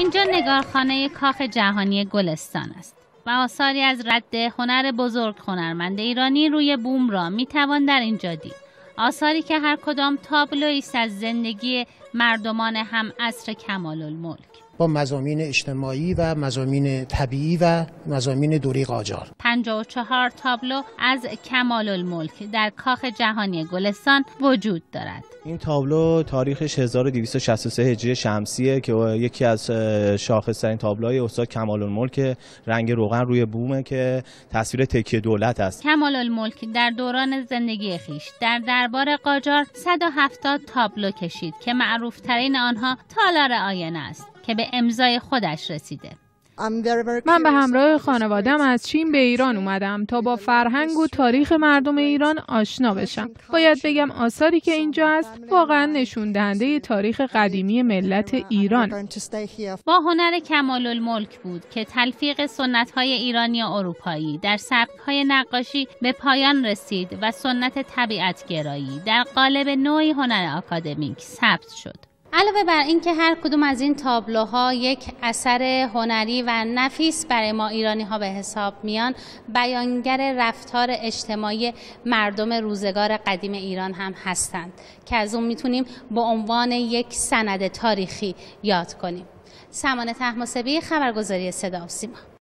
اینجا نگارخانه کاخ جهانی گلستان است و آثاری از رد هنر بزرگ هنرمند ایرانی روی بوم را میتوان در اینجا دید. آثاری که هر کدام تابلویی از زندگی مردمان هم اصر کمال الملک. با مزامین اجتماعی و مزامین طبیعی و مزامین دوری قاجار 54 تابلو از کمال الملک در کاخ جهانی گلستان وجود دارد این تابلو تاریخش 1263 هجری شمسیه که یکی از شاخصترین تابلوهای استاد کمال الملک رنگ روغن روی بومه که تصویر تکیه دولت است کمال الملک در دوران زندگی خیش در دربار قاجار 170 تابلو کشید که معروفترین آنها تالار آینه است به امضای خودش رسیده. من به همراه خانوادم از چین به ایران اومدم تا با فرهنگ و تاریخ مردم ایران آشنا بشم. باید بگم آثاری که اینجا است واقعا نشون دهنده تاریخ قدیمی ملت ایران. با هنر کمال الملک بود که تلفیق سنت های ایرانی و اروپایی در سبک های نقاشی به پایان رسید و سنت طبیعت گرایی در قالب نوعی هنر آکادمیک ثبت شد. علاوه بر اینکه هر کدوم از این تابلوها یک اثر هنری و نفیس برای ما ایرانی ها به حساب میان بیانگر رفتار اجتماعی مردم روزگار قدیم ایران هم هستند که از اون میتونیم به عنوان یک سند تاریخی یاد کنیم سمانه تحماسبی خبرگزاری صدا سیما